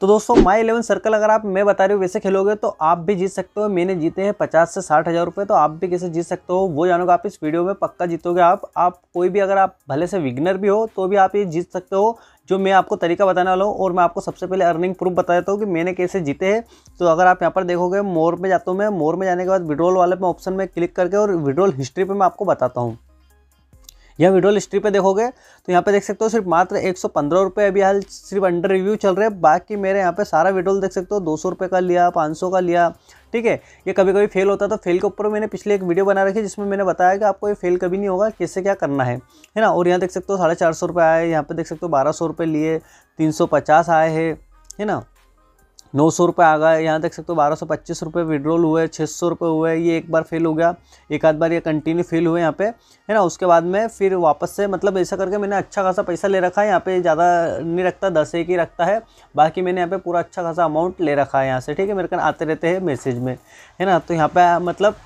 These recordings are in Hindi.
तो दोस्तों माई इलेवन सर्कल अगर आप मैं बता रही हूँ वैसे खेलोगे तो आप भी जीत सकते हो मैंने जीते हैं पचास से साठ हज़ार रुपये तो आप भी कैसे जीत सकते हो वो जानोगे आप इस वीडियो में पक्का जीतोगे आप आप कोई भी अगर आप भले से विगनर भी हो तो भी आप ये जीत सकते हो जो मैं आपको तरीका बताने वाला हूँ और मैं आपको सबसे पहले अर्निंग प्रूफ बता देता हूँ कि मैंने कैसे जीते हैं तो अगर आप यहाँ पर देखोगे मोर में जाता हूँ मैं मोर में जाने के बाद विड्रोल वाले में ऑप्शन में क्लिक करके और विड्रोल हिस्ट्री पर मैं आपको बताता हूँ यहाँ विड्रोल हिस्ट्री पे देखोगे तो यहाँ पे देख सकते हो सिर्फ मात्र एक सौ अभी हाल सिर्फ अंडर रिव्यू चल रहे हैं बाकी मेरे यहाँ पे सारा विड्रोल देख सकते हो दो सौ का लिया पाँच का लिया ठीक है ये कभी कभी फेल होता तो फेल के ऊपर मैंने पिछले एक वीडियो बना रखी जिसमें मैंने बताया कि आपको ये फेल कभी नहीं होगा कैसे क्या करना है है ना और यहाँ देख सकते हो साढ़े चार सौ रुपये आए यहाँ पर देख सकते हो बारह सौ रुपये लिए तीन सौ पचास आए है ना नौ सौ रुपये आ गए यहाँ देख सकते हो बारह सौ पच्चीस रुपये विड्रॉल हुए छः सौ रुपये हुए ये एक बार फेल हो गया एक आध बार ये कंटिन्यू फेल हुए यहाँ पे है ना उसके बाद में फिर वापस से मतलब ऐसा करके मैंने अच्छा खासा पैसा ले रखा है यहाँ पे ज़्यादा नहीं रखता दस एक ही रखता है बाकी मैंने यहाँ पे पूरा अच्छा खासा अमाउंट ले रखा है यहाँ से ठीक है मेरे को आते रहते हैं मैसेज में है ना तो यहाँ पर मतलब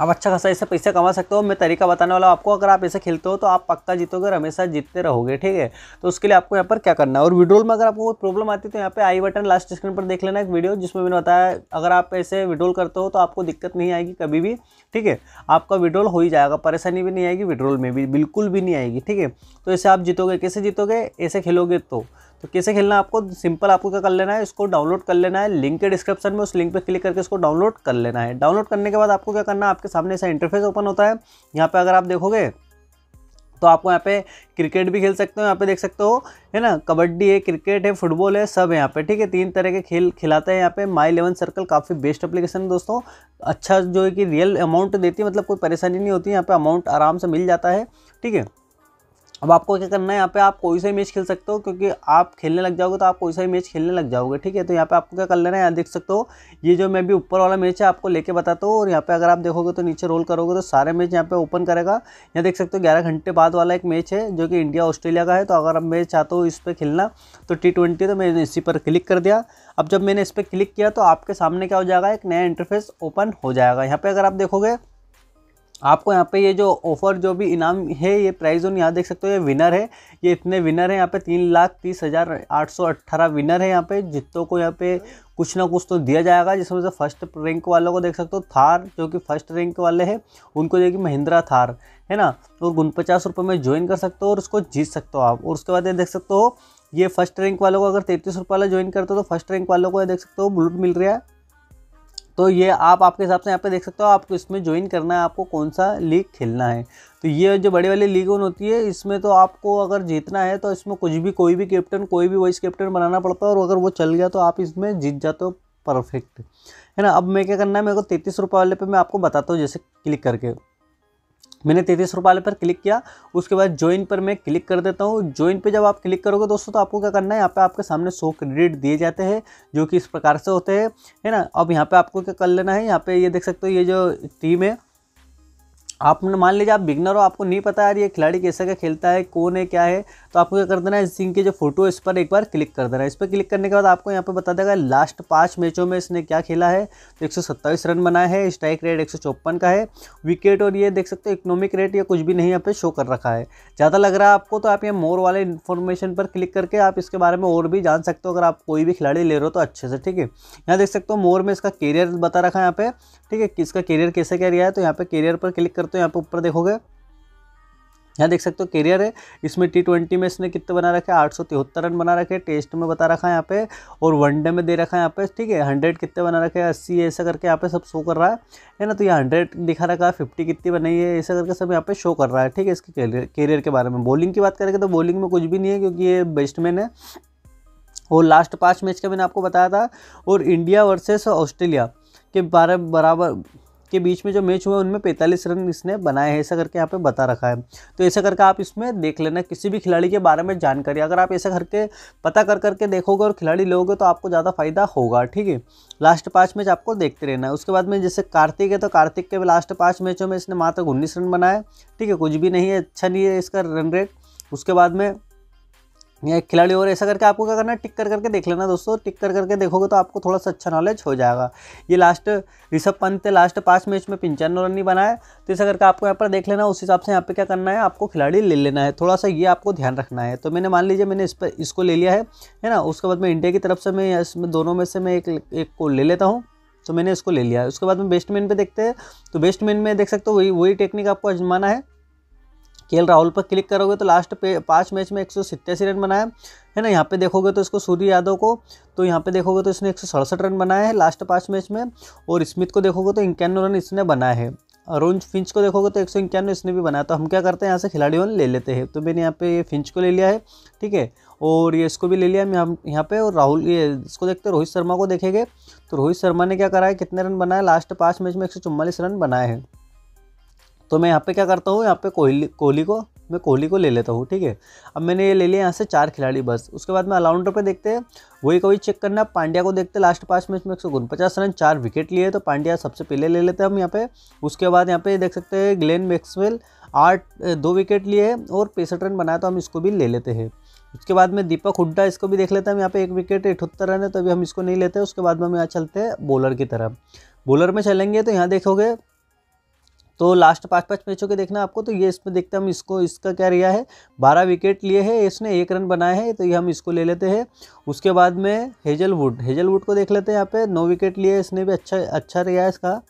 आप अच्छा खासा इससे पैसे कमा सकते हो मैं तरीका बताने वाला हूँ आपको अगर आप ऐसे खेलते हो तो आप पक्का जीतोगे और हमेशा जीतते रहोगे ठीक है तो उसके लिए आपको यहाँ पर क्या करना है और विड्रोल में अगर आपको कोई प्रॉब्लम आती है तो यहाँ पे आई बटन लास्ट स्क्रीन पर देख लेना एक वीडियो जिसमें मैंने बताया अगर आप ऐसे विड्रोल करते हो तो आपको दिक्कत नहीं आएगी कभी भी ठीक है आपका विड्रोल हो ही जाएगा परेशानी भी नहीं आएगी विड्रोल में भी बिल्कुल भी नहीं आएगी ठीक है तो ऐसे आप जीतोगे कैसे जीतोगे ऐसे खेलोगे तो तो कैसे खेलना आपको सिंपल आपको क्या कर लेना है इसको डाउनलोड कर लेना है लिंक के डिस्क्रिप्शन में उस लिंक पर क्लिक करके इसको डाउनलोड कर लेना है डाउनलोड करने के बाद आपको क्या करना है आपके सामने ऐसा इंटरफेस ओपन होता है यहाँ पर अगर आप देखोगे तो आपको यहाँ पे क्रिकेट भी खेल सकते हो यहाँ पे देख सकते हो है ना कबड्डी है क्रिकेट है फुटबॉल है सब है यहाँ पे ठीक है तीन तरह के खेल खिलाते हैं यहाँ पे माई इलेवन सर्कल काफ़ी बेस्ट एप्लीकेशन है दोस्तों अच्छा जो है कि रियल अमाउंट देती है मतलब कोई परेशानी नहीं होती यहाँ पे अमाउंट आराम से मिल जाता है ठीक है अब आपको क्या करना है यहाँ पे आप कोई सा ही मैच खेल सकते हो क्योंकि आप खेलने लग जाओगे तो आप कोई सा ही मैच खेलने लग जाओगे ठीक है तो यहाँ पे आपको क्या कर लेना है यहाँ देख सकते हो ये जो मैं भी ऊपर वाला मैच है आपको लेके बताता हूँ और यहाँ पे अगर आप देखोगे तो नीचे रोल करोगे तो सारे मैच यहाँ पे ओपन करेगा यहाँ देख सकते हो ग्यारह घंटे बाद वाला एक मैच है जो कि इंडिया ऑस्ट्रेलिया का है तो अगर आप मैच चाहते हो इस पर खेलना तो टी ट्वेंटी तो मैंने इसी पर क्लिक कर दिया अब जब मैंने इस पर क्लिक किया तो आपके सामने क्या हो जाएगा एक नया इंटरफेस ओपन हो जाएगा यहाँ पर अगर आप देखोगे आपको यहाँ पे ये जो ऑफ़र जो भी इनाम है ये प्राइस जोन यहाँ देख सकते हो ये विनर है ये इतने विनर हैं यहाँ पे तीन लाख तीस हज़ार आठ सौ अट्ठारह विनर है यहाँ पे जितों को यहाँ पे कुछ ना कुछ तो दिया जाएगा जिसमें से फर्स्ट रैंक वालों को देख सकते हो थार जो कि फर्स्ट रैंक वाले हैं उनको देगी महिंद्रा थार है ना और तो उनपचास रुपये में ज्वाइन कर सकते हो और उसको जीत सकते हो आप और उसके बाद ये देख सकते हो ये फर्स्ट रैंक वालों को अगर तैंतीस रुपये वाला ज्वाइन करते हो तो फर्स्ट रैंक वालों को ये देख सकते हो ब्लूट मिल रहा है तो ये आप आपके हिसाब से यहाँ पे देख सकते हो आपको इसमें ज्वाइन करना है आपको कौन सा लीग खेलना है तो ये जो बड़े वाले लीग होती है इसमें तो आपको अगर जीतना है तो इसमें कुछ भी कोई भी कैप्टन कोई भी वाइस कैप्टन बनाना पड़ता है और अगर वो चल गया तो आप इसमें जीत जाते हो परफेक्ट है ना अब मैं क्या करना है मेरे को तैतीस रुपये वाले पे मैं आपको बताता हूँ जैसे क्लिक करके मैंने तैतीस रुपये पर क्लिक किया उसके बाद ज्वाइन पर मैं क्लिक कर देता हूँ ज्वाइन पे जब आप क्लिक करोगे दोस्तों तो आपको क्या करना है यहाँ पे आपके सामने सौ क्रेडिट दिए जाते हैं जो कि इस प्रकार से होते हैं है ना अब यहाँ पे आपको क्या कर लेना है यहाँ पे ये देख सकते हो ये जो टीम है आप मान लीजिए आप बिगनर हो आपको नहीं पता यार ये खिलाड़ी कैसे का खेलता है कौन है क्या है तो आपको क्या कर देना है सिंह के जो फोटो इस पर एक बार क्लिक कर देना है इस पर क्लिक करने के बाद आपको यहाँ पे बता देगा लास्ट पाँच मैचों में इसने क्या खेला है तो एक रन बनाए हैं स्ट्राइक रेट एक का है विकेट और ये देख सकते हो इकोनॉमिक रेट या कुछ भी नहीं यहाँ पर शो कर रखा है ज़्यादा लग रहा है आपको तो आप ये मोर वाले इन्फॉर्मेशन पर क्लिक करके आप इसके बारे में और भी जान सकते हो अगर आप कोई भी खिलाड़ी ले रहे हो तो अच्छे से ठीक है यहाँ देख सकते हो मोर में इसका कैरियर बता रखा है यहाँ पे ठीक है किसका कैरियर कैसे कह रहा है तो यहाँ पे कैरियर पर क्लिक कर करते हो यहाँ आप ऊपर देखोगे यहाँ देख सकते हो करियर है इसमें टी ट्वेंटी में इसने कितने बना रखे आठ सौ तिहत्तर रन बना रखे टेस्ट में बता रखा है यहाँ पे और वनडे में दे रखा है यहाँ पे ठीक है हंड्रेड कितने बना रखे हैं अस्सी ऐसा करके यहाँ पे सब शो कर रहा है है ना तो ये हंड्रेड दिखा रखा है फिफ्टी कितनी बनाई है ऐसा करके सब यहाँ पे शो कर रहा है ठीक है इसके कैरियर कैरियर के बारे में बॉलिंग की बात करेंगे तो बॉलिंग में कुछ भी नहीं है क्योंकि ये बेस्टमैन है और लास्ट पाँच मैच का मैंने आपको बताया था और इंडिया वर्सेस ऑस्ट्रेलिया के बारे बराबर के बीच में जो मैच हुआ उनमें पैंतालीस रन इसने बनाए हैं ऐसा करके यहाँ पे बता रखा है तो ऐसा करके आप इसमें देख लेना किसी भी खिलाड़ी के बारे में जानकारी अगर आप ऐसा करके पता कर करके देखोगे और खिलाड़ी लोगे तो आपको ज़्यादा फायदा होगा ठीक है लास्ट पाँच मैच आपको देखते रहना है उसके बाद में जैसे कार्तिक है तो कार्तिक के लास्ट पाँच मैचों में इसने मात्र उन्नीस रन बनाए ठीक है कुछ भी नहीं है अच्छा नहीं है इसका रन रेट उसके बाद में या खिलाड़ी और ऐसा करके आपको क्या करना है टिक कर करके देख लेना दोस्तों टिक कर करके देखोगे तो आपको थोड़ा सा अच्छा नॉलेज हो जाएगा ये लास्ट ऋषभ पंत लास्ट पाँच मैच में पंचानवे रन नहीं बनाए तो ऐसा करके आपको यहाँ पर देख लेना उस हिसाब से यहाँ पे क्या करना है आपको खिलाड़ी ले लेना है थोड़ा सा ये आपको ध्यान रखना है तो मैंने मान लीजिए मैंने इस पर इसको ले लिया है है ना उसके बाद मैं इंडिया की तरफ से मैं इसमें दोनों में से मैं एक एक को ले लेता हूँ तो मैंने इसको ले लिया उसके बाद में बेस्टमैन पे देखते हैं तो बेस्टमैन में देख सकते हो वही वही टेक्निक आपको आजमाना है के राहुल पर क्लिक करोगे तो लास्ट पे पाँच मैच में एक रन बनाया है ना यहाँ पे देखोगे तो इसको सूर्य यादव को तो यहाँ पे देखोगे तो इसने एक रन बनाया है लास्ट पाँच मैच में और स्मिथ को देखोगे तो इक्यानवे रन इसने बनाया है अरुण फिंच को देखोगे तो एक सौ इक्यानवे इसने भी बनाया तो हम क्या करते हैं यहाँ से खिलाड़ियों ले लेते हैं तो मैंने यहाँ पे ये फिंच को ले लिया है ठीक है और ये इसको भी ले लिया हम यहाँ पे और राहुल ये इसको देखते रोहित शर्मा को देखेंगे तो रोहित शर्मा ने क्या करा है कितने रन बनाए लास्ट पाँच मैच में एक सौ रन बनाए हैं तो मैं यहाँ पे क्या करता हूँ यहाँ पे कोहली कोहली को मैं कोहली को ले लेता हूँ ठीक है अब मैंने ये ले लिया यहाँ से चार खिलाड़ी बस उसके बाद में अलाउंडर पे देखते हैं वही कोई चेक करना पांड्या को देखते हैं लास्ट पाँच मैच में एक सौ उनपचास रन चार विकेट लिए तो पांड्या सबसे पहले ले लेते हैं हम यहाँ पे उसके बाद यहाँ पे देख सकते हैं ग्लेन मैक्सवेल आठ दो विकेट लिए और पैंसठ रन बनाया तो हम इसको भी ले लेते हैं उसके बाद में दीपक हुड्डा इसको भी देख लेते हैं हम यहाँ पे एक विकेट अठहत्तर रन है तभी हम इसको नहीं लेते उसके बाद में हम यहाँ चलते हैं बॉलर की तरफ बॉलर में चलेंगे तो यहाँ देखोगे तो लास्ट पाँच पाँच मैचों के देखना आपको तो ये इसमें देखते हम इसको इसका क्या रिया है बारह विकेट लिए है इसने एक रन बनाया है तो ये हम इसको ले लेते हैं उसके बाद में हेजलवुड हेजलवुड को देख लेते हैं यहाँ पे नौ विकेट लिए इसने भी अच्छा अच्छा रिया है इसका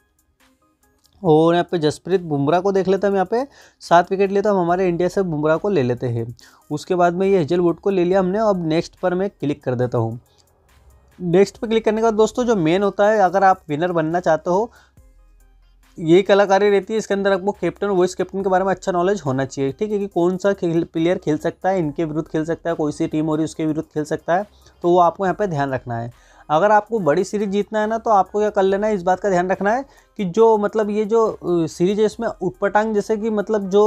और यहाँ पे जसप्रीत बुमराह को देख लेता हम यहाँ पे सात विकेट तो हम हमारे इंडिया से बुमराह को ले लेते हैं उसके बाद में ये हेजलवुड को ले लिया हमने अब नेक्स्ट पर मैं क्लिक कर देता हूँ नेक्स्ट पर क्लिक करने के बाद दोस्तों जो मेन होता है अगर आप विनर बनना चाहते हो ये कलाकारी रहती है इसके अंदर आपको कैप्टन वॉइस कैप्टन के बारे में अच्छा नॉलेज होना चाहिए ठीक है कि कौन सा खेल प्लेयर खेल सकता है इनके विरुद्ध खेल सकता है कोई सी टीम हो रही उसके विरुद्ध खेल सकता है तो वो आपको यहाँ पर ध्यान रखना है अगर आपको बड़ी सीरीज जीतना है ना तो आपको क्या कर लेना है इस बात का ध्यान रखना है कि जो मतलब ये जो सीरीज है इसमें उटपटांग जैसे कि मतलब जो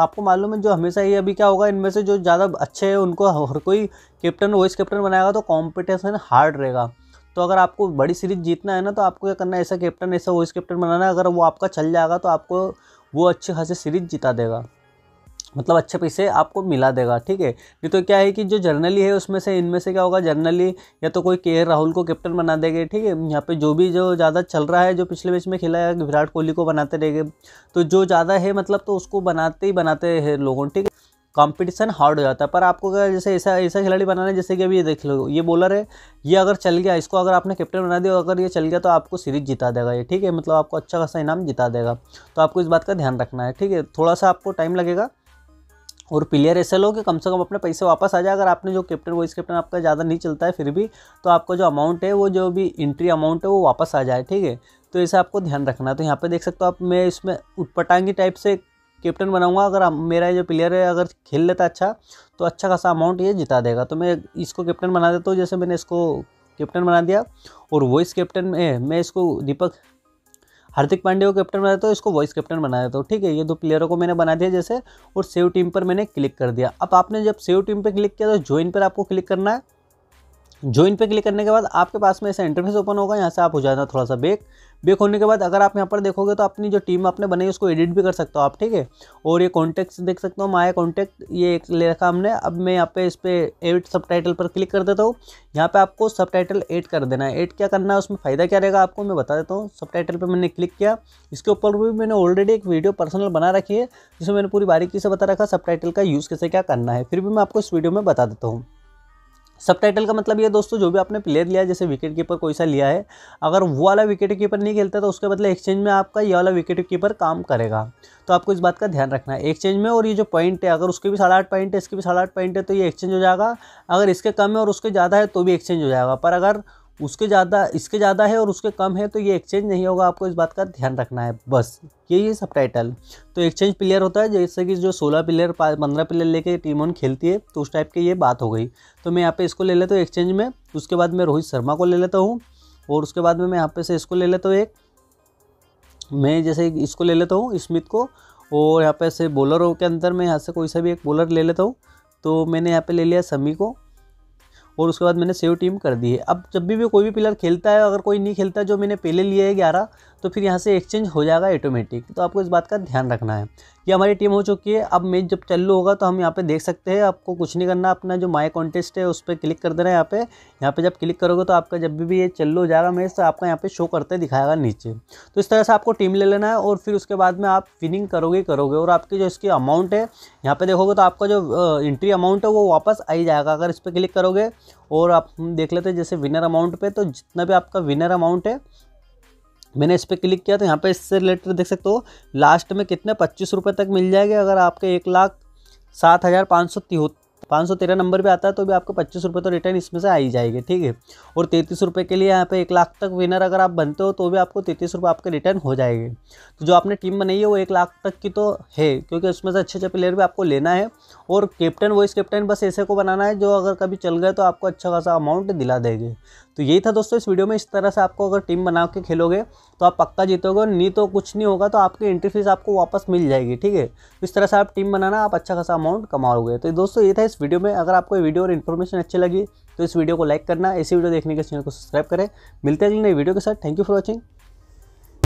आपको मालूम है जो हमेशा ये अभी क्या होगा इनमें से जो ज़्यादा अच्छे हैं उनको हर कोई कैप्टन वाइस कैप्टन बनाएगा तो कॉम्पिटिशन हार्ड रहेगा तो अगर आपको बड़ी सीरीज जीतना है ना तो आपको क्या करना है ऐसा कैप्टन ऐसा वाइस कैप्टन बनाना है अगर वो आपका चल जाएगा तो आपको वो अच्छे खासे सीरीज जिता देगा मतलब अच्छे पैसे आपको मिला देगा ठीक है नहीं तो क्या है कि जो जर्नली है उसमें से इनमें से क्या होगा जर्नली या तो कोई के राहुल को कैप्टन बना देंगे ठीक है यहाँ पे जो भी जो ज़्यादा चल रहा है जो पिछले मैच में खेला है विराट कोहली को बनाते रहेंगे तो जो ज़्यादा है मतलब तो उसको बनाते ही बनाते हैं लोगों ठीक है कंपटीशन हार्ड हो जाता है पर आपको अगर जैसे ऐसा ऐसा खिलाड़ी बनाना है जैसे कि अभी ये देख लो ये बॉलर है ये अगर चल गया इसको अगर आपने कैप्टन बना दिया अगर ये चल गया तो आपको सीरीज जिता देगा ये ठीक है मतलब आपको अच्छा खासा इनाम जिता देगा तो आपको इस बात का ध्यान रखना है ठीक है थोड़ा सा आपको टाइम लगेगा और प्लेयर ऐसे लो कि कम से कम अपने पैसे वापस आ जाए अगर आपने जो कैप्टन वाइस कैप्टन आपका ज़्यादा नहीं चलता है फिर भी तो आपका जो अमाउंट है वो जो भी एंट्री अमाउंट है वो वापस आ जाए ठीक है तो ऐसा आपको ध्यान रखना है तो यहाँ पे देख सकते हो आप मैं इसमें उटपटांगी टाइप से कैप्टन बनाऊंगा अगर मेरा जो प्लेयर है अगर खेल लेता अच्छा तो अच्छा खासा अमाउंट ये जिता देगा तो मैं इसको कैप्टन बना देता हूँ जैसे मैंने इसको कैप्टन बना दिया और वॉइस कैप्टन में मैं इसको दीपक हार्दिक पांडे को कैप्टन बना देता हूँ इसको वॉइस कैप्टन बना देता हूँ ठीक है ये दो प्लेयरों को मैंने बना दिया जैसे और सेव टीम पर मैंने क्लिक कर दिया अब आपने जब सेव टीम पर क्लिक किया तो ज्वाइन पर आपको क्लिक करना है ज्वाइन पर क्लिक करने के बाद आपके पास में ऐसा इंटरफेस ओपन होगा यहाँ से आप हो जाना थोड़ा सा बेक बेक होने के बाद अगर आप यहाँ पर देखोगे तो अपनी जो टीम आपने बनाई उसको एडिट भी कर सकते हो आप ठीक है और ये कॉन्टैक्ट देख सकते हो माया कॉन्टैक्ट ये एक ले रखा हमने अब मैं यहाँ पे इस पर एड सब पर क्लिक कर देता हूँ यहाँ पे आपको सब टाइटल एड कर देना है एड क्या करना है उसमें फ़ायदा क्या रहेगा आपको मैं बता देता हूँ सब टाइटल पर मैंने क्लिक किया इसके ऊपर भी मैंने ऑलरेडी एक वीडियो पर्सनल बना रखी है जिसमें मैंने पूरी बारीकी से बता रखा सब टाइटल का यूज़ कैसे क्या करना है फिर भी मैं आपको इस वीडियो में बता देता हूँ सब टाइटल का मतलब ये दोस्तों जो भी आपने प्लेयर लिया जैसे विकेट कीपर कोई सा लिया है अगर वो वाला विकेट कीपर नहीं खेलता तो उसके बदले एक्सचेंज में आपका ये वाला विकेट कीपर काम करेगा तो आपको इस बात का ध्यान रखना है एक्सचेंज में और ये जो पॉइंट है अगर उसके भी साढ़े आठ पॉइंट है इसके भी साढ़े आठ पॉइंट है तो ये एक्सचेंज हो जाएगा अगर इसके कम है और उसके ज़्यादा है तो भी एक्सचेंज हो जाएगा पर अगर उसके ज़्यादा इसके ज़्यादा है और उसके कम है तो ये एक्सचेंज नहीं होगा आपको इस बात का ध्यान रखना है बस यही सब टाइटल तो एक्सचेंज प्लेयर होता है जैसे कि जो सोलह प्लेयर पंद्रह प्लेयर लेके टीम ऑन खेलती है तो उस टाइप की ये बात हो गई तो मैं यहाँ पे इसको ले लेता हूँ एक्सचेंज में उसके बाद मैं रोहित शर्मा को ले लेता हूँ और उसके बाद में मैं यहाँ पे से इसको ले लेता हूँ एक मैं जैसे इसको ले लेता हूँ स्मिथ को और यहाँ पे से बॉलरों के अंदर मैं यहाँ से कोई सा भी एक बॉलर ले लेता हूँ तो मैंने यहाँ पे ले लिया समी को और उसके बाद मैंने सेव टीम कर दी है अब जब भी भी कोई भी प्लेयर खेलता है अगर कोई नहीं खेलता जो मैंने पहले लिया है ग्यारह तो फिर यहाँ से एक्सचेंज हो जाएगा ऑटोमेटिक तो आपको इस बात का ध्यान रखना है ये हमारी टीम हो चुकी है अब मैच जब चालू होगा तो हम यहाँ पे देख सकते हैं आपको कुछ नहीं करना अपना जो माई कॉन्टेस्ट है उस पर क्लिक कर देना है यहाँ पे यहाँ पे जब क्लिक करोगे तो आपका जब भी ये चालू हो जाएगा मैच तो आपका यहाँ पे शो करते दिखाएगा नीचे तो इस तरह से आपको टीम ले लेना है और फिर उसके बाद में आप विनिंग करोगे करोगे और आपकी जो इसकी अमाउंट है यहाँ पर देखोगे तो आपका जो एंट्री अमाउंट है वो वापस आ ही जाएगा अगर इस पर क्लिक करोगे और आप देख लेते हैं जैसे विनर अमाउंट पर तो जितना भी आपका विनर अमाउंट है मैंने इस पर क्लिक किया तो यहाँ पे इससे रिलेटेड देख सकते हो लास्ट में कितने पच्चीस रुपये तक मिल जाएगा अगर आपके एक लाख सात हज़ार पाँच सौ तिहत्तर पाँच सौ तेरह नंबर पे आता है तो भी आपको पच्चीस रुपये तो रिटर्न इसमें से आ ही जाएगी ठीक है और तैंतीस रुपये के लिए यहाँ पे एक लाख तक विनर अगर आप बनते हो तो भी आपको तैंतीस रुपये आपके रिटर्न हो जाएंगे तो जो आपने टीम बनाई है वो एक लाख तक की तो है क्योंकि उसमें से अच्छे अच्छे प्लेयर भी आपको लेना है और कैप्टन वाइस कैप्टन बस ऐसे को बनाना है जो अगर कभी चल गए तो आपको अच्छा खासा अमाउंट दिला देंगे तो यही था दोस्तों इस वीडियो में इस तरह से आपको अगर टीम बना के खेलोगे तो आप पक्का जीतोगे नहीं तो कुछ नहीं होगा तो आपकी एंट्री फीस आपको वापस मिल जाएगी ठीक है तो इस तरह से आप टीम बनाना आप अच्छा खासा अमाउंट कमाओगे तो दोस्तों ये था इस वीडियो में अगर आपको वीडियो और इन्फॉर्मेशन अच्छी लगी तो इस वीडियो को लाइक करना ऐसी वीडियो देखने के चैनल को सब्सक्राइब करें मिलते हैं अगली नई वीडियो के साथ थैंक यू फॉर वॉचिंग